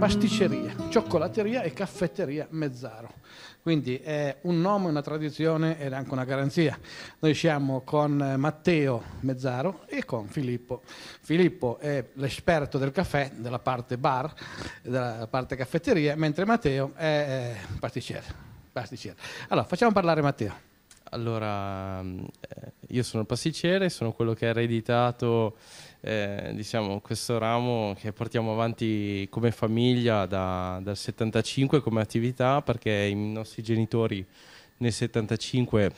pasticceria, cioccolateria e caffetteria Mezzaro. Quindi è un nome, una tradizione ed anche una garanzia. Noi siamo con Matteo Mezzaro e con Filippo. Filippo è l'esperto del caffè, della parte bar, della parte caffetteria, mentre Matteo è pasticcere. pasticcere. Allora, facciamo parlare Matteo. Allora, eh io sono il pasticciere, sono quello che ha ereditato eh, diciamo, questo ramo che portiamo avanti come famiglia da, dal 75 come attività perché i nostri genitori nel 75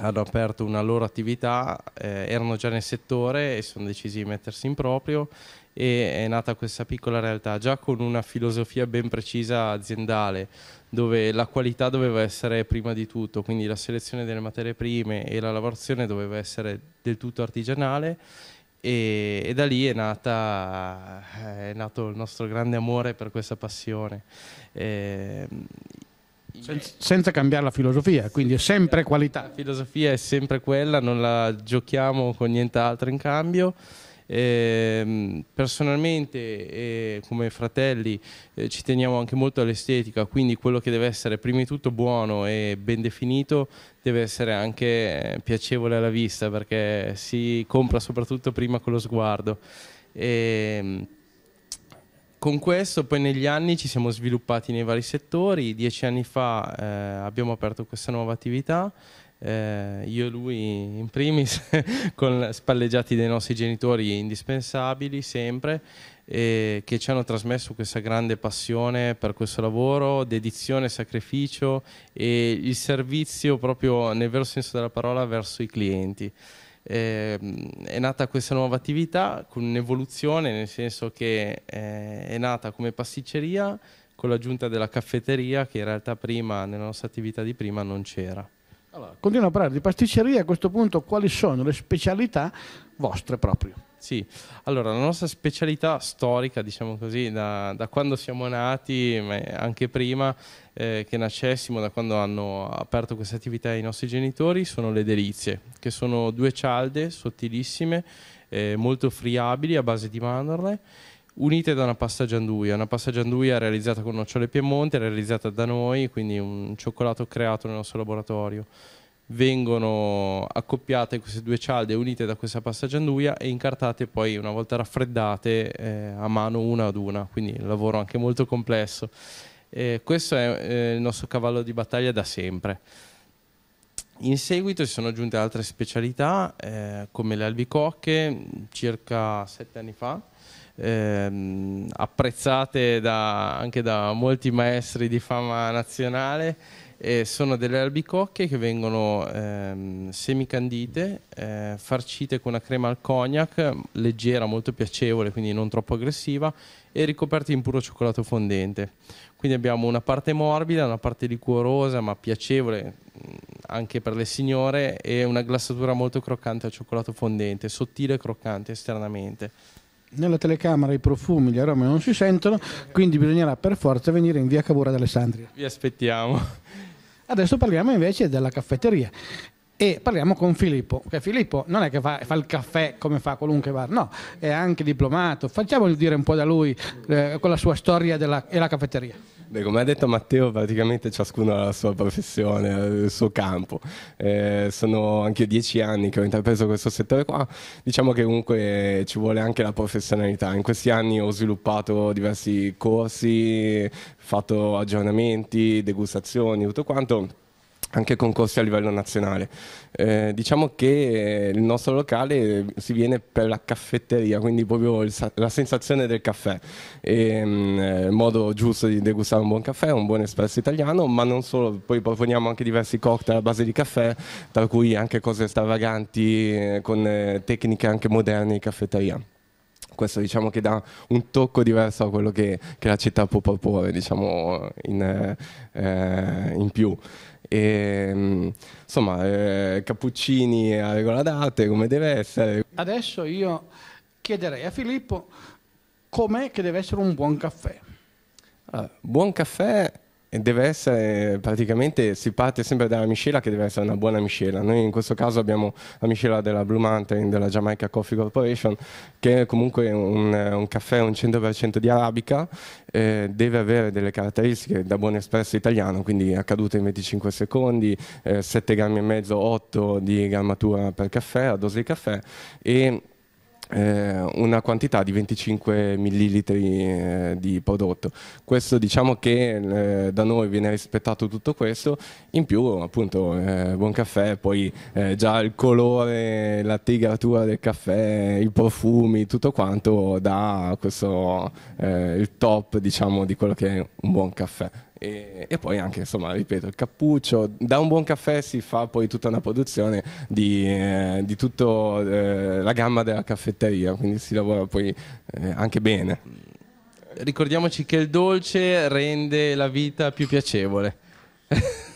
hanno aperto una loro attività, eh, erano già nel settore e sono decisi di mettersi in proprio e è nata questa piccola realtà già con una filosofia ben precisa aziendale dove la qualità doveva essere prima di tutto, quindi la selezione delle materie prime e la lavorazione doveva essere del tutto artigianale e, e da lì è, nata, eh, è, nato il nostro grande amore per questa passione. Eh, Sen- senza cambiare la filosofia, quindi è sempre qualità. La filosofia è sempre quella, non la giochiamo con nient'altro in cambio. Eh, personalmente, eh, come fratelli, eh, ci teniamo anche molto all'estetica, quindi quello che deve essere prima di tutto buono e ben definito deve essere anche eh, piacevole alla vista perché si compra soprattutto prima con lo sguardo. E, ehm, con questo poi negli anni ci siamo sviluppati nei vari settori, dieci anni fa eh, abbiamo aperto questa nuova attività, eh, io e lui in primis, con spalleggiati dei nostri genitori indispensabili sempre, eh, che ci hanno trasmesso questa grande passione per questo lavoro, dedizione, sacrificio e il servizio proprio nel vero senso della parola verso i clienti eh, è nata questa nuova attività con un'evoluzione, nel senso che eh, è nata come pasticceria con l'aggiunta della caffetteria che in realtà prima, nella nostra attività di prima, non c'era. Allora, continuiamo a parlare di pasticceria, a questo punto quali sono le specialità vostre proprio? Sì, allora la nostra specialità storica, diciamo così, da, da quando siamo nati, ma anche prima eh, che nascessimo, da quando hanno aperto questa attività i nostri genitori, sono le delizie, che sono due cialde sottilissime, eh, molto friabili a base di mandorle, unite da una pasta gianduia, una pasta gianduia realizzata con nocciole Piemonte, realizzata da noi, quindi un cioccolato creato nel nostro laboratorio vengono accoppiate queste due cialde unite da questa pasta gianduia e incartate poi una volta raffreddate eh, a mano una ad una, quindi un lavoro anche molto complesso. Eh, questo è eh, il nostro cavallo di battaglia da sempre. In seguito si sono aggiunte altre specialità eh, come le albicocche circa sette anni fa, ehm, apprezzate da, anche da molti maestri di fama nazionale e sono delle albicocche che vengono ehm, semicandite, eh, farcite con una crema al cognac, leggera, molto piacevole, quindi non troppo aggressiva, e ricoperte in puro cioccolato fondente. Quindi abbiamo una parte morbida, una parte liquorosa ma piacevole mm, anche per le signore e una glassatura molto croccante al cioccolato fondente, sottile e croccante esternamente. Nella telecamera i profumi, gli aromi non si sentono, quindi bisognerà per forza venire in via Cavour ad Alessandria. Vi aspettiamo. Adesso parliamo invece della caffetteria e parliamo con Filippo, che Filippo non è che fa, fa, il caffè come fa qualunque bar, no, è anche diplomato. Facciamogli dire un po' da lui eh, con la sua storia della, e la caffetteria. Beh, come ha detto Matteo, praticamente ciascuno ha la sua professione, il suo campo. Eh, sono anche dieci anni che ho intrapreso questo settore qua. Diciamo che comunque ci vuole anche la professionalità. In questi anni ho sviluppato diversi corsi, fatto aggiornamenti, degustazioni, tutto quanto anche concorsi a livello nazionale. Eh, diciamo che eh, il nostro locale eh, si viene per la caffetteria, quindi proprio il, la sensazione del caffè, e, ehm, mh, eh, il modo giusto di degustare un buon caffè, un buon espresso italiano, ma non solo, poi proponiamo anche diversi cocktail a base di caffè, tra cui anche cose stravaganti eh, con eh, tecniche anche moderne di caffetteria questo diciamo che dà un tocco diverso a quello che, che la città può proporre diciamo, in, eh, in più. E, ehm, insomma, eh, cappuccini a regola d'arte come deve essere. Adesso io chiederei a Filippo com'è che deve essere un buon caffè. Allora, ah, buon caffè deve essere praticamente si parte sempre dalla miscela che deve essere una buona miscela. Noi in questo caso abbiamo la miscela della Blue Mountain della Jamaica Coffee Corporation che è comunque un, un caffè un 100% di arabica, eh, deve avere delle caratteristiche da buon espresso italiano, quindi accadute in 25 secondi, eh, 7 grammi e mezzo, 8 di grammatura per caffè, a dose di caffè e eh, una quantità di 25 millilitri eh, di prodotto. Questo diciamo che eh, da noi viene rispettato tutto questo, in più appunto eh, buon caffè, poi eh, già il colore, la tigratura del caffè, i profumi, tutto quanto dà questo, eh, il top diciamo di quello che è un buon caffè. E, e, poi anche, insomma, ripeto, il cappuccio, da un buon caffè si fa poi tutta una produzione di, eh, di tutta eh, la gamma della caffetteria, quindi si lavora poi eh, anche bene. Ricordiamoci che il dolce rende la vita più piacevole.